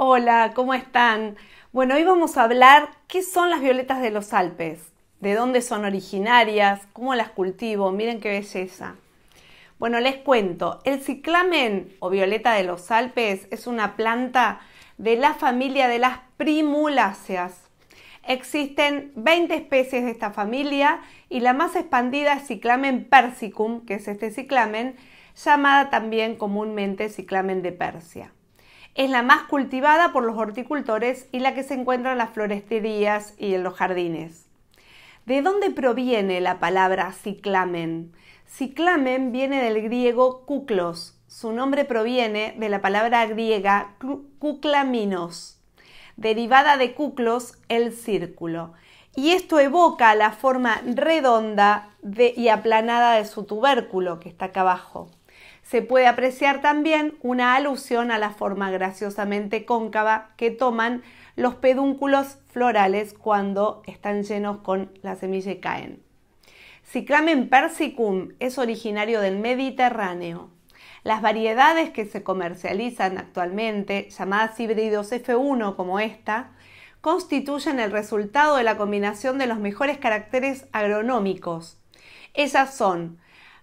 Hola, ¿cómo están? Bueno, hoy vamos a hablar qué son las violetas de los Alpes, de dónde son originarias, cómo las cultivo, miren qué belleza. Bueno, les cuento, el ciclamen o violeta de los Alpes es una planta de la familia de las primuláceas. Existen 20 especies de esta familia y la más expandida es ciclamen persicum, que es este ciclamen, llamada también comúnmente ciclamen de Persia es la más cultivada por los horticultores y la que se encuentra en las floresterías y en los jardines. ¿De dónde proviene la palabra ciclamen? Ciclamen viene del griego kuklos. Su nombre proviene de la palabra griega kuklaminos, derivada de kuklos, el círculo. Y esto evoca la forma redonda y aplanada de su tubérculo, que está acá abajo se puede apreciar también una alusión a la forma graciosamente cóncava que toman los pedúnculos florales cuando están llenos con la semilla y caen. Ciclamen persicum es originario del Mediterráneo. Las variedades que se comercializan actualmente, llamadas híbridos F1 como esta, constituyen el resultado de la combinación de los mejores caracteres agronómicos. Ellas son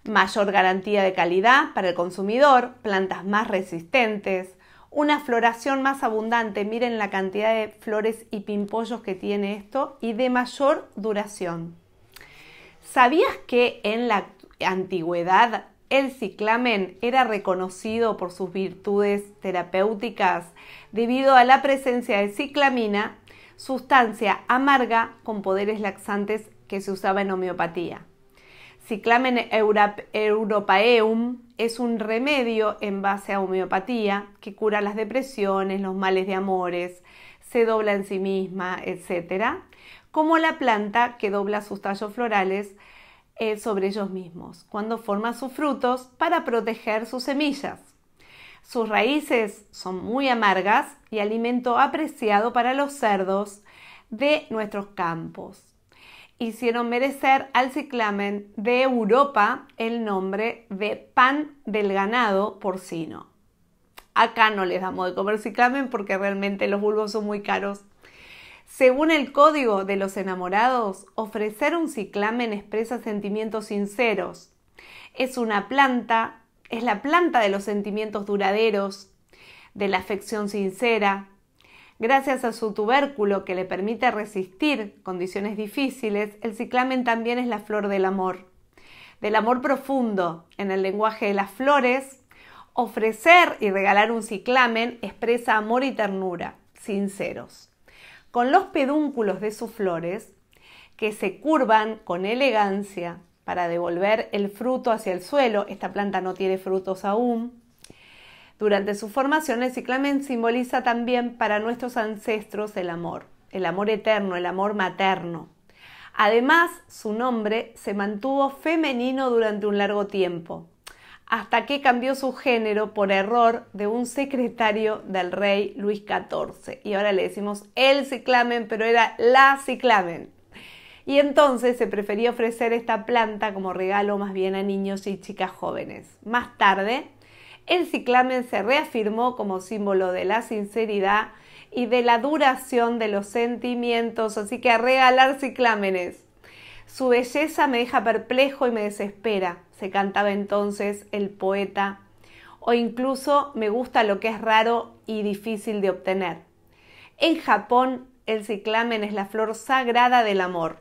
mayor garantía de calidad para el consumidor, plantas más resistentes, una floración más abundante, miren la cantidad de flores y pimpollos que tiene esto, y de mayor duración. ¿Sabías que en la antigüedad el ciclamen era reconocido por sus virtudes terapéuticas debido a la presencia de ciclamina, sustancia amarga con poderes laxantes que se usaba en homeopatía? Ciclamen europaeum es un remedio en base a homeopatía que cura las depresiones, los males de amores, se dobla en sí misma, etc. Como la planta que dobla sus tallos florales eh, sobre ellos mismos, cuando forma sus frutos para proteger sus semillas. Sus raíces son muy amargas y alimento apreciado para los cerdos de nuestros campos hicieron merecer al ciclamen de Europa el nombre de pan del ganado porcino. Acá no les damos de comer ciclamen porque realmente los bulbos son muy caros. Según el código de los enamorados, ofrecer un ciclamen expresa sentimientos sinceros. Es una planta, es la planta de los sentimientos duraderos, de la afección sincera, Gracias a su tubérculo que le permite resistir condiciones difíciles, el ciclamen también es la flor del amor, del amor profundo. En el lenguaje de las flores, ofrecer y regalar un ciclamen expresa amor y ternura, sinceros. Con los pedúnculos de sus flores, que se curvan con elegancia para devolver el fruto hacia el suelo, esta planta no tiene frutos aún, durante su formación, el ciclamen simboliza también para nuestros ancestros el amor, el amor eterno, el amor materno. Además, su nombre se mantuvo femenino durante un largo tiempo, hasta que cambió su género por error de un secretario del rey Luis XIV. Y ahora le decimos el ciclamen, pero era la ciclamen. Y entonces se prefería ofrecer esta planta como regalo más bien a niños y chicas jóvenes. Más tarde, el ciclamen se reafirmó como símbolo de la sinceridad y de la duración de los sentimientos, así que a regalar ciclámenes. Su belleza me deja perplejo y me desespera, se cantaba entonces el poeta, o incluso me gusta lo que es raro y difícil de obtener. En Japón, el ciclamen es la flor sagrada del amor.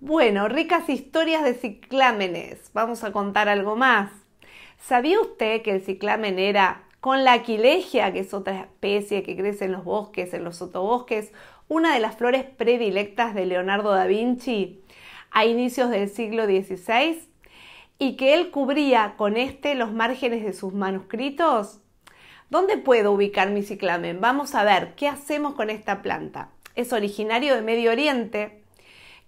Bueno, ricas historias de ciclámenes. Vamos a contar algo más. ¿Sabía usted que el ciclamen era, con la aquilegia, que es otra especie que crece en los bosques, en los sotobosques, una de las flores predilectas de Leonardo da Vinci a inicios del siglo XVI? ¿Y que él cubría con este los márgenes de sus manuscritos? ¿Dónde puedo ubicar mi ciclamen? Vamos a ver qué hacemos con esta planta. Es originario de Medio Oriente,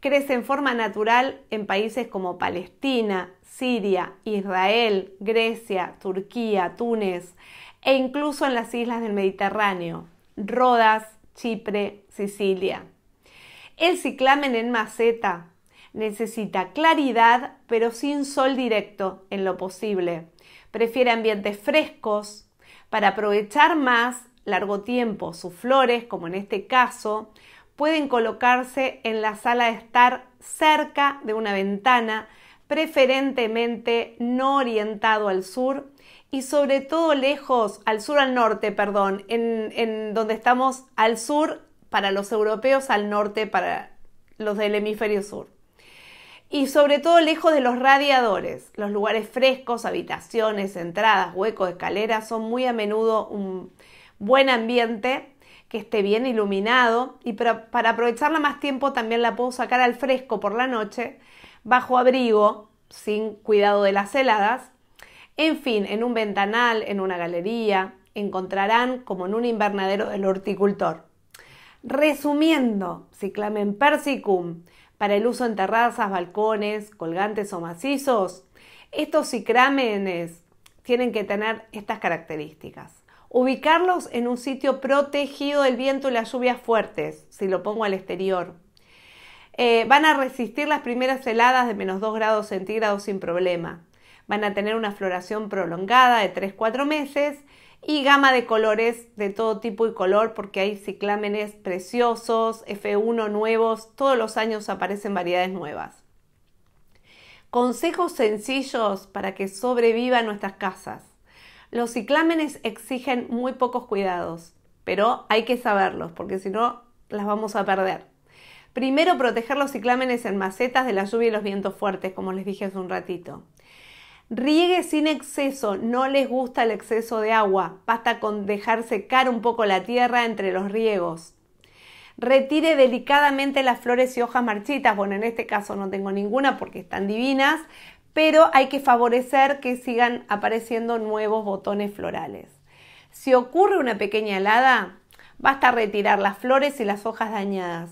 crece en forma natural en países como Palestina, Siria, Israel, Grecia, Turquía, Túnez e incluso en las islas del Mediterráneo, Rodas, Chipre, Sicilia. El ciclamen en maceta necesita claridad pero sin sol directo en lo posible. Prefiere ambientes frescos para aprovechar más largo tiempo sus flores, como en este caso, pueden colocarse en la sala de estar cerca de una ventana, preferentemente no orientado al sur y sobre todo lejos, al sur al norte, perdón, en, donde estamos al sur para los europeos, al norte para los del hemisferio sur y sobre todo lejos de los radiadores. Los lugares frescos, habitaciones, entradas, huecos, escaleras son muy a menudo un buen ambiente que esté bien iluminado y para, aprovecharla más tiempo también la puedo sacar al fresco por la noche, bajo abrigo, sin cuidado de las heladas. En fin, en un ventanal, en una galería, encontrarán como en un invernadero del horticultor. Resumiendo, ciclamen persicum para el uso en terrazas, balcones, colgantes o macizos, estos ciclámenes tienen que tener estas características. Ubicarlos en un sitio protegido del viento y las lluvias fuertes, si lo pongo al exterior. Eh, van a resistir las primeras heladas de menos 2 grados centígrados sin problema. Van a tener una floración prolongada de 3-4 meses y gama de colores de todo tipo y color porque hay ciclámenes preciosos, F1 nuevos, todos los años aparecen variedades nuevas. Consejos sencillos para que sobrevivan nuestras casas. Los ciclámenes exigen muy pocos cuidados, pero hay que saberlos porque si no las vamos a perder. Primero, proteger los ciclámenes en macetas de la lluvia y los vientos fuertes, como les dije hace un ratito. Riegue sin exceso, no les gusta el exceso de agua, basta con dejar secar un poco la tierra entre los riegos. Retire delicadamente las flores y hojas marchitas, bueno, en este caso no tengo ninguna porque están divinas, pero hay que favorecer que sigan apareciendo nuevos botones florales. Si ocurre una pequeña helada, basta retirar las flores y las hojas dañadas.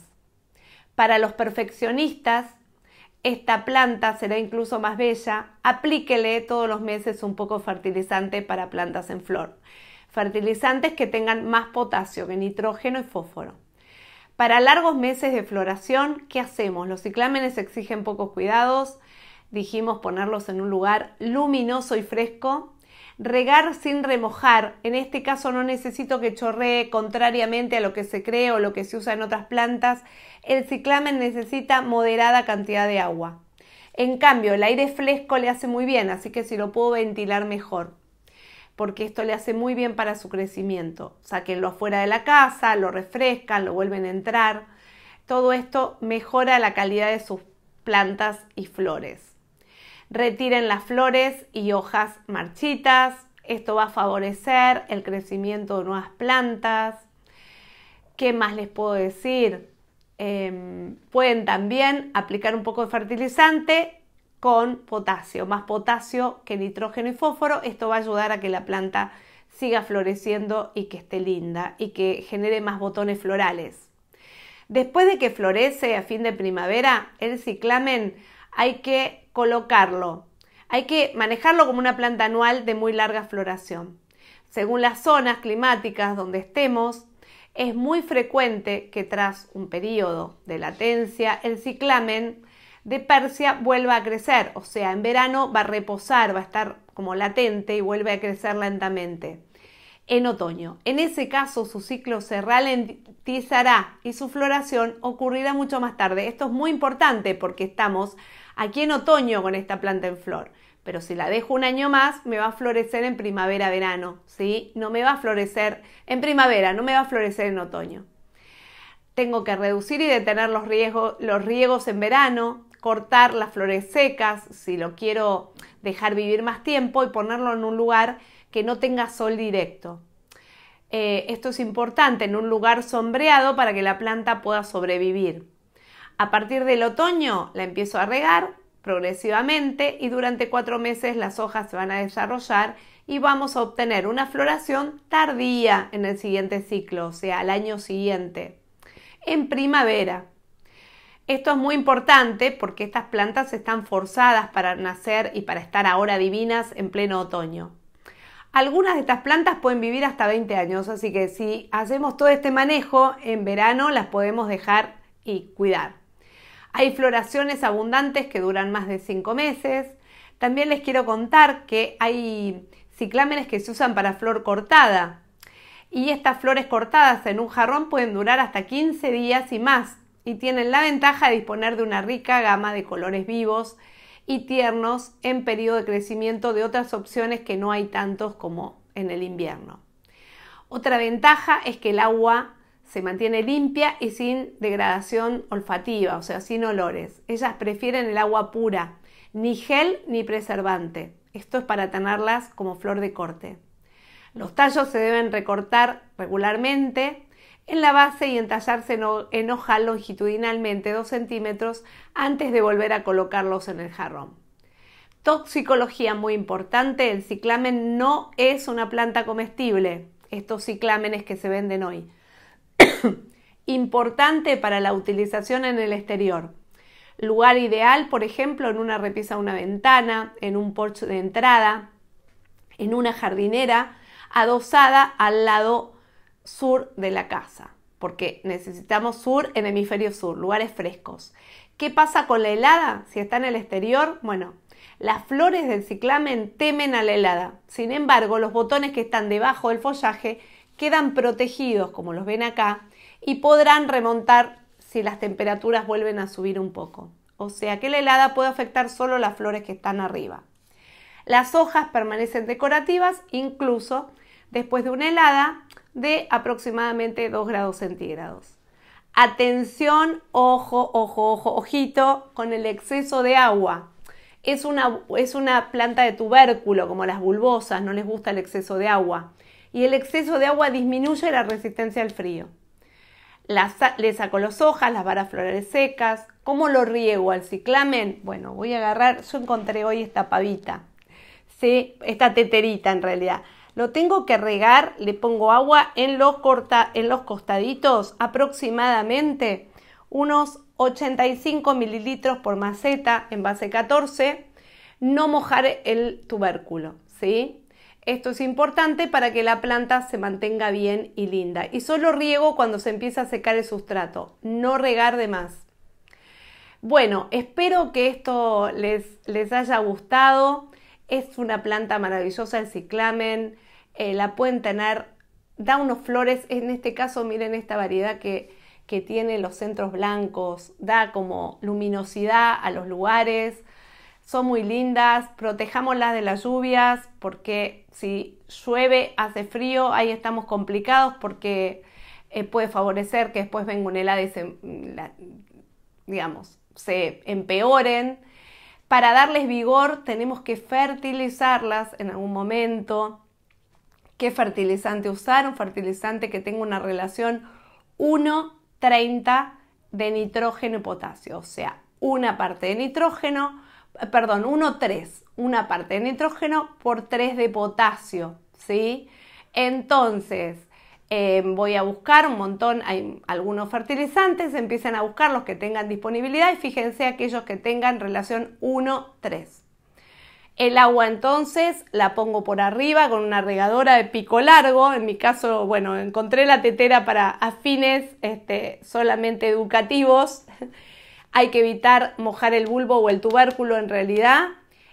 Para los perfeccionistas, esta planta será incluso más bella. Aplíquele todos los meses un poco fertilizante para plantas en flor. Fertilizantes que tengan más potasio que nitrógeno y fósforo. Para largos meses de floración, ¿qué hacemos? Los ciclámenes exigen pocos cuidados dijimos ponerlos en un lugar luminoso y fresco. Regar sin remojar. En este caso no necesito que chorree contrariamente a lo que se cree o lo que se usa en otras plantas. El ciclamen necesita moderada cantidad de agua. En cambio, el aire fresco le hace muy bien, así que si lo puedo ventilar mejor, porque esto le hace muy bien para su crecimiento. saquenlo afuera de la casa, lo refrescan, lo vuelven a entrar. Todo esto mejora la calidad de sus plantas y flores. Retiren las flores y hojas marchitas. Esto va a favorecer el crecimiento de nuevas plantas. ¿Qué más les puedo decir? Em, pueden también aplicar un poco de fertilizante con potasio, más potasio que nitrógeno y fósforo. Esto va a ayudar a que la planta siga floreciendo y que esté linda y que genere más botones florales. Después de que florece a fin de primavera, el ciclamen hay que colocarlo, hay que manejarlo como una planta anual de muy larga floración. Según las zonas climáticas donde estemos, es muy frecuente que tras un periodo de latencia, el ciclamen de Persia vuelva a crecer, o sea, en verano va a reposar, va a estar como latente y vuelve a crecer lentamente. En otoño, en ese caso su ciclo se ralentizará y su floración ocurrirá mucho más tarde. Esto es muy importante porque estamos aquí en otoño con esta planta en flor. Pero si la dejo un año más, me va a florecer en primavera-verano, ¿sí? No me va a florecer en primavera, no me va a florecer en otoño. Tengo que reducir y detener los, riegos en verano, cortar las flores secas si lo quiero dejar vivir más tiempo y ponerlo en un lugar que no tenga sol directo. Eh, esto es importante en un lugar sombreado para que la planta pueda sobrevivir. A partir del otoño la empiezo a regar progresivamente y durante cuatro meses las hojas se van a desarrollar y vamos a obtener una floración tardía en el siguiente ciclo, o sea, al año siguiente, en primavera. Esto es muy importante porque estas plantas están forzadas para nacer y para estar ahora divinas en pleno otoño. Algunas de estas plantas pueden vivir hasta 20 años, así que si hacemos todo este manejo en verano las podemos dejar y cuidar. Hay floraciones abundantes que duran más de 5 meses. También les quiero contar que hay ciclámenes que se usan para flor cortada. Y estas flores cortadas en un jarrón pueden durar hasta 15 días y más. Y tienen la ventaja de disponer de una rica gama de colores vivos y tiernos en periodo de crecimiento de otras opciones que no hay tantos como en el invierno. Otra ventaja es que el agua se mantiene limpia y sin degradación olfativa, o sea, sin olores. Ellas prefieren el agua pura, ni gel ni preservante. Esto es para tenerlas como flor de corte. Los tallos se deben recortar regularmente en la base y entallarse en hoja longitudinalmente 2 centímetros antes de volver a colocarlos en el jarrón. Toxicología muy importante, el ciclamen no es una planta comestible, estos ciclámenes que se venden hoy importante para la utilización en el exterior. Lugar ideal, por ejemplo, en una repisa, una ventana, en un porche de entrada, en una jardinera adosada al lado sur de la casa, porque necesitamos sur en hemisferio sur, lugares frescos. ¿Qué pasa con la helada? Si está en el exterior, bueno, las flores del ciclamen temen a la helada. Sin embargo, los botones que están debajo del follaje quedan protegidos, como los ven acá, y podrán remontar si las temperaturas vuelven a subir un poco. O sea que la helada puede afectar solo las flores que están arriba. Las hojas permanecen decorativas incluso después de una helada de aproximadamente 2 grados centígrados. Atención, ojo, ojo, ojo, ojito con el exceso de agua. Es una, es una planta de tubérculo como las bulbosas, no les gusta el exceso de agua y el exceso de agua disminuye la resistencia al frío. le saco las hojas, las varas florales secas. ¿Cómo lo riego al ciclamen? Bueno, voy a agarrar, yo encontré hoy esta pavita, ¿sí? esta teterita en realidad. Lo tengo que regar, le pongo agua en los, corta, en los costaditos, aproximadamente unos 85 mililitros por maceta en base 14. No mojar el tubérculo, ¿sí? Esto es importante para que la planta se mantenga bien y linda. Y solo riego cuando se empieza a secar el sustrato, no regar de más. Bueno, espero que esto les, les haya gustado. Es una planta maravillosa el ciclamen. Eh, la pueden tener, da unos flores. En este caso, miren esta variedad que tiene los centros blancos. Da como luminosidad a los lugares son muy lindas, protejámoslas de las lluvias, porque si llueve, hace frío, ahí estamos complicados porque eh, puede favorecer que después venga un helado y se, mm, digamos, se empeoren. Para darles vigor tenemos que fertilizarlas en algún momento. ¿Qué fertilizante usar? Un fertilizante que tenga una relación 1:30 de nitrógeno y potasio, o sea, una parte de nitrógeno eh, perdón, 1,3, una parte de nitrógeno por 3 de potasio, ¿sí? Entonces, em, voy a buscar un montón, hay algunos fertilizantes, empiecen a buscar los que tengan disponibilidad y fíjense aquellos que tengan relación 1-3. El agua entonces la pongo por arriba con una regadora de pico largo. En mi caso, bueno, encontré la tetera para afines este, solamente educativos hay que evitar mojar el bulbo o el tubérculo en realidad.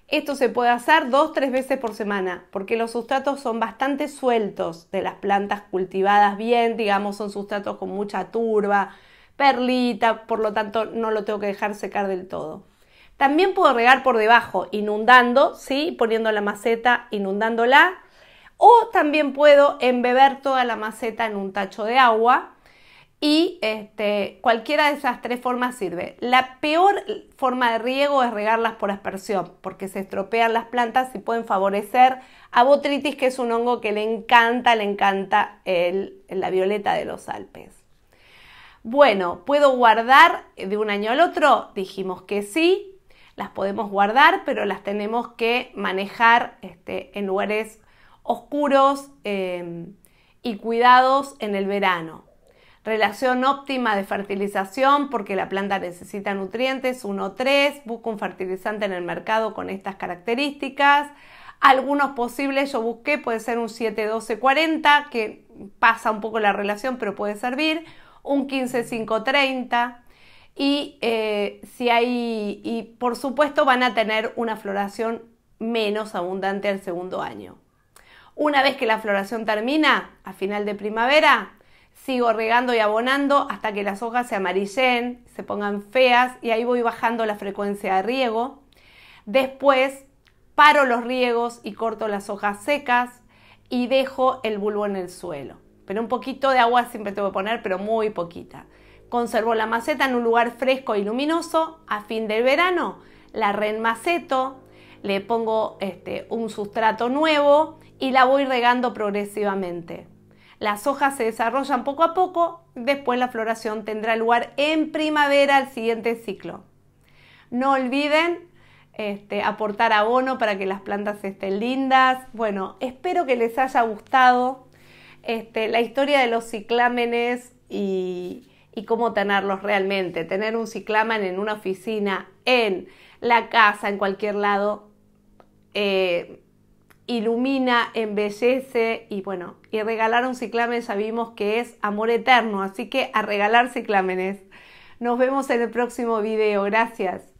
Esto se puede hacer dos, tres veces por semana, porque los sustratos son bastante sueltos de las plantas cultivadas bien, digamos, son sustratos con mucha turba, perlita, por lo tanto no lo tengo que dejar secar del todo. También puedo regar por debajo, inundando, ¿sí? Poniendo la maceta, inundándola. O también puedo embeber toda la maceta en un tacho de agua y este, cualquiera de esas tres formas sirve. La peor forma de riego es regarlas por aspersión, porque se estropean las plantas y pueden favorecer a botritis, que es un hongo que le encanta, le encanta la violeta de los Alpes. Bueno, ¿puedo guardar de un año al otro? Dijimos que sí, las podemos guardar, pero las tenemos que manejar este, en lugares oscuros em, y cuidados en el verano. Relación óptima de fertilización porque la planta necesita nutrientes 1-3. Busco un fertilizante en el mercado con estas características. Algunos posibles yo busqué, puede ser un 7-12-40 que pasa un poco la relación pero puede servir. Un 15-5-30. Y, eh, si hay, y por supuesto van a tener una floración menos abundante al segundo año. Una vez que la floración termina, a final de primavera, sigo regando y abonando hasta que las hojas se amarillen, se pongan feas y ahí voy bajando la frecuencia de riego. Después paro los riegos y corto las hojas secas y dejo el bulbo en el suelo. Pero un poquito de agua siempre tengo que poner, pero muy poquita. Conservo la maceta en un lugar fresco y luminoso. A fin del verano la reenmaceto, le pongo este, un sustrato nuevo y la voy regando progresivamente. Las hojas se desarrollan poco a poco, después la floración tendrá lugar en primavera al siguiente ciclo. No olviden este, aportar abono para que las plantas estén lindas. Bueno, espero que les haya gustado este, la historia de los ciclámenes y, cómo tenerlos realmente. Tener un ciclámen en una oficina, en la casa, en cualquier lado. Eh, ilumina, embellece y bueno, y regalar un ciclamen ya vimos que es amor eterno, así que a regalar ciclámenes. Nos vemos en el próximo video, gracias.